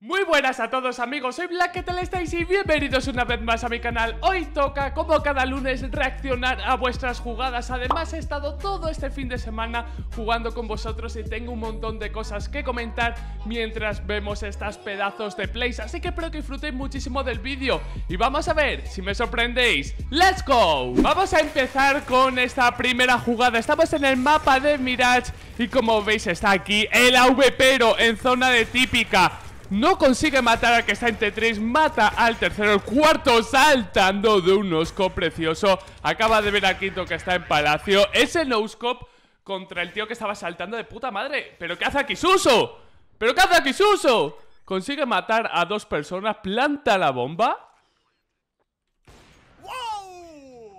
Muy buenas a todos amigos, soy Black, ¿qué tal estáis? Y bienvenidos una vez más a mi canal Hoy toca, como cada lunes, reaccionar a vuestras jugadas Además he estado todo este fin de semana jugando con vosotros Y tengo un montón de cosas que comentar mientras vemos estas pedazos de plays Así que espero que disfrutéis muchísimo del vídeo Y vamos a ver si me sorprendéis ¡Let's go! Vamos a empezar con esta primera jugada Estamos en el mapa de Mirage Y como veis está aquí el pero en zona de típica no consigue matar al que está en T3, mata al tercero, el cuarto saltando de un noscope precioso. Acaba de ver a quinto que está en palacio. Ese noscope contra el tío que estaba saltando de puta madre. ¿Pero qué hace aquí Suso? ¿Pero qué hace aquí Suso? Consigue matar a dos personas, planta la bomba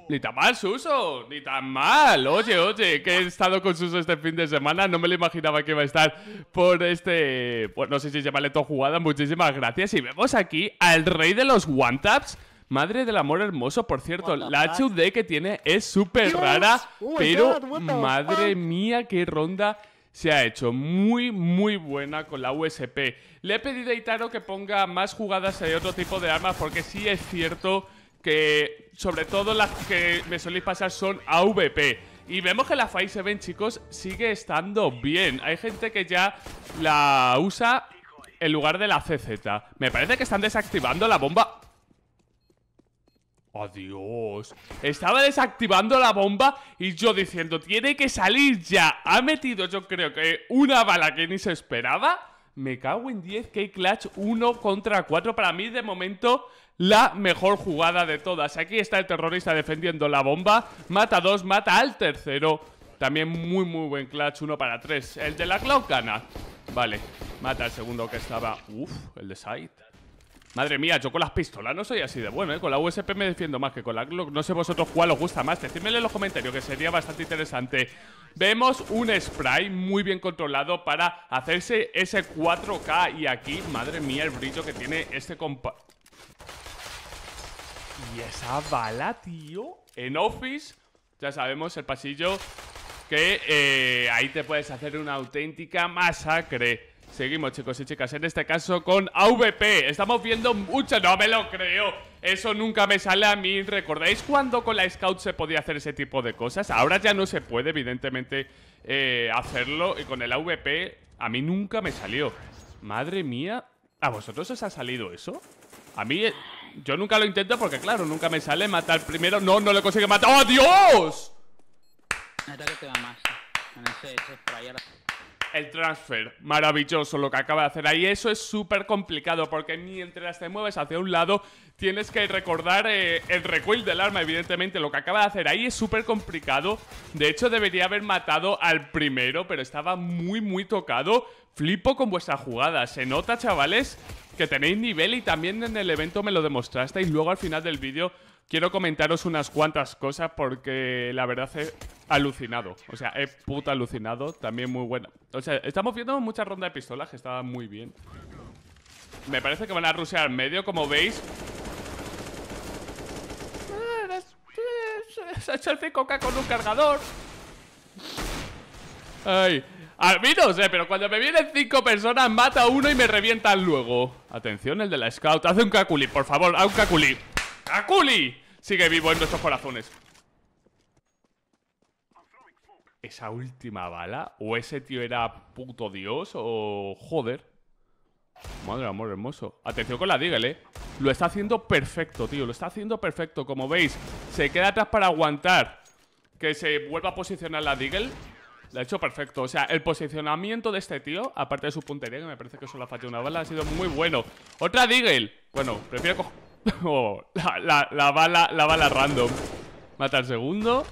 Ni tan mal, Suso, ni tan mal. Oye, oye, que he estado con Suso este fin de semana. No me lo imaginaba que iba a estar por este. Pues no sé si llamarle toda jugada. Muchísimas gracias. Y vemos aquí al rey de los one taps. Madre del amor hermoso, por cierto, la HUD que tiene es súper rara, oh pero madre mía, qué ronda se ha hecho muy, muy buena con la USP. Le he pedido a Itaro que ponga más jugadas de otro tipo de armas porque sí es cierto que sobre todo las que me soléis pasar son AVP. Y vemos que la Fire chicos, sigue estando bien. Hay gente que ya la usa en lugar de la CZ. Me parece que están desactivando la bomba. ¡Adiós! ¡Oh, Estaba desactivando la bomba y yo diciendo, tiene que salir ya. Ha metido, yo creo que una bala que ni se esperaba. Me cago en 10, K-Clutch 1 contra 4. Para mí, de momento, la mejor jugada de todas. Aquí está el terrorista defendiendo la bomba. Mata dos, mata al tercero. También muy, muy buen clutch, 1 para 3. El de la clau gana. Vale, mata al segundo que estaba... Uf, el de Side. Madre mía, yo con las pistolas no soy así de bueno, ¿eh? Con la USP me defiendo más que con la Glock. No sé vosotros cuál os gusta más. Decídmelo en los comentarios, que sería bastante interesante. Vemos un spray muy bien controlado para hacerse ese 4K. Y aquí, madre mía, el brillo que tiene este compa... Y esa bala, tío. En Office, ya sabemos, el pasillo... Que eh, ahí te puedes hacer una auténtica masacre. Seguimos, chicos y chicas, en este caso con AVP. Estamos viendo mucho... ¡No me lo creo! Eso nunca me sale a mí. ¿Recordáis cuando con la Scout se podía hacer ese tipo de cosas? Ahora ya no se puede, evidentemente, eh, hacerlo. Y con el AVP a mí nunca me salió. Madre mía. ¿A vosotros os ha salido eso? A mí... Eh, yo nunca lo intento porque, claro, nunca me sale matar primero. ¡No, no lo consigue matar! ¡Oh, Dios! va más el transfer. Maravilloso lo que acaba de hacer ahí. Eso es súper complicado porque mientras te mueves hacia un lado tienes que recordar eh, el recoil del arma, evidentemente. Lo que acaba de hacer ahí es súper complicado. De hecho, debería haber matado al primero, pero estaba muy, muy tocado. Flipo con vuestra jugada. Se nota, chavales, que tenéis nivel y también en el evento me lo demostrasteis. Luego al final del vídeo quiero comentaros unas cuantas cosas porque la verdad he alucinado. O sea, he puta alucinado. También muy bueno. O sea, estamos viendo mucha ronda de pistolas que estaban muy bien. Me parece que van a rusear medio, como veis. Se ha hecho el 5 con un cargador. Ay, a mí no sé, pero cuando me vienen cinco personas, mata uno y me revientan luego. Atención, el de la scout. Hace un caculi, por favor, haz un caculi. ¡Caculi! Sigue vivo en nuestros corazones. ¿Esa última bala? ¿O ese tío era puto dios? ¿O joder? Madre amor hermoso Atención con la Deagle, eh Lo está haciendo perfecto, tío Lo está haciendo perfecto Como veis, se queda atrás para aguantar Que se vuelva a posicionar la Deagle lo ha hecho perfecto. O sea, el posicionamiento de este tío, aparte de su puntería, que me parece que solo ha fallado una bala, ha sido muy bueno. Otra Deagle. Bueno, prefiero coger... Oh, la, bala, la bala random. Mata el segundo.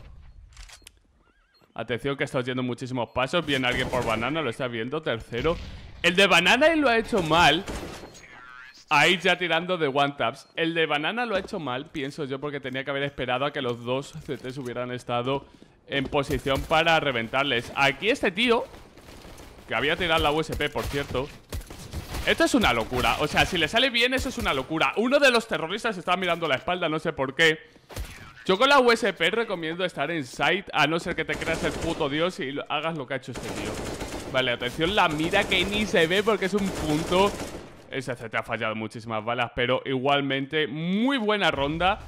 Atención que está yendo muchísimos pasos. Viene alguien por banana, lo está viendo. Tercero. El de banana y lo ha hecho mal. Ahí ya tirando de one taps. El de banana lo ha hecho mal, pienso yo, porque tenía que haber esperado a que los dos CTs hubieran estado en posición para reventarles. Aquí este tío, que había tirado la USP, por cierto. Esto es una locura. O sea, si le sale bien, eso es una locura. Uno de los terroristas está mirando la espalda, no sé por qué. Yo con la USP recomiendo estar en site, a no ser que te creas el puto dios y hagas lo que ha hecho este tío. Vale, atención, la mira que ni se ve porque es un punto... Ese te ha fallado muchísimas balas, pero igualmente muy buena ronda.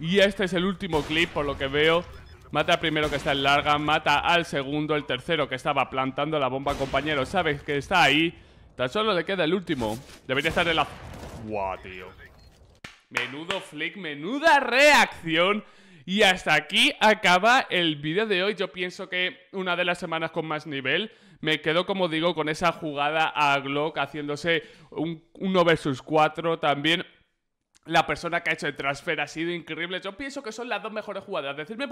Y este es el último clip, por lo que veo, Mata al primero que está en larga, mata al segundo, el tercero que estaba plantando la bomba, compañero. Sabes que está ahí. Tan solo le queda el último. Debería estar en la... ¡Guau, tío! Menudo flick, menuda reacción. Y hasta aquí acaba el vídeo de hoy. Yo pienso que una de las semanas con más nivel. Me quedo, como digo, con esa jugada a Glock haciéndose un 1 versus 4 también la persona que ha hecho el transfer ha sido increíble. Yo pienso que son las dos mejores jugadas. Decidme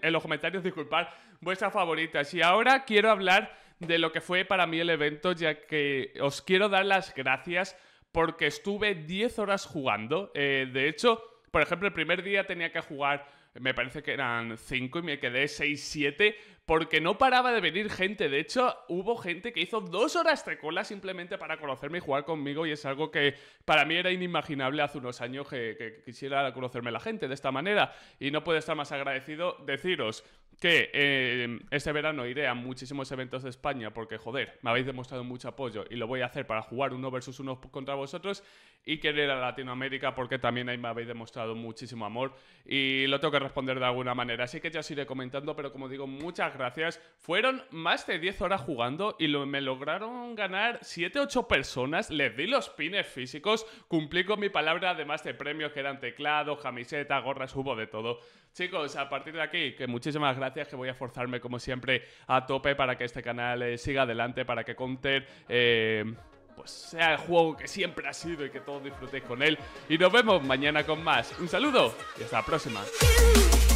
en los comentarios, disculpad, vuestras favoritas. Y ahora quiero hablar de lo que fue para mí el evento, ya que os quiero dar las gracias porque estuve 10 horas jugando. Eh, de hecho, por ejemplo, el primer día tenía que jugar me parece que eran cinco y me quedé seis, siete, porque no paraba de venir gente. De hecho, hubo gente que hizo dos horas de cola simplemente para conocerme y jugar conmigo, y es algo que para mí era inimaginable hace unos años que, quisiera conocerme la gente de esta manera. Y no puedo estar más agradecido deciros que em, este verano iré a muchísimos eventos de España porque, joder, me habéis demostrado mucho apoyo y lo voy a hacer para jugar uno versus uno contra vosotros y querer a Latinoamérica porque también ahí me habéis demostrado muchísimo amor y lo tengo que responder de alguna manera. Así que ya os iré comentando, pero como digo, muchas gracias. Fueron más de 10 horas jugando y me lograron ganar 7-8 personas. Les di los pines físicos, cumplí con mi palabra, además de premios que eran teclado, camiseta gorras, hubo de todo. Chicos, a partir de aquí, que muchísimas gracias, que voy a forzarme como siempre a tope para que este canal eh, siga adelante, para que Counter... Eh, pues sea el juego que siempre ha sido y que todos disfrutéis con él. Y nos vemos mañana con más. Un saludo y hasta la próxima.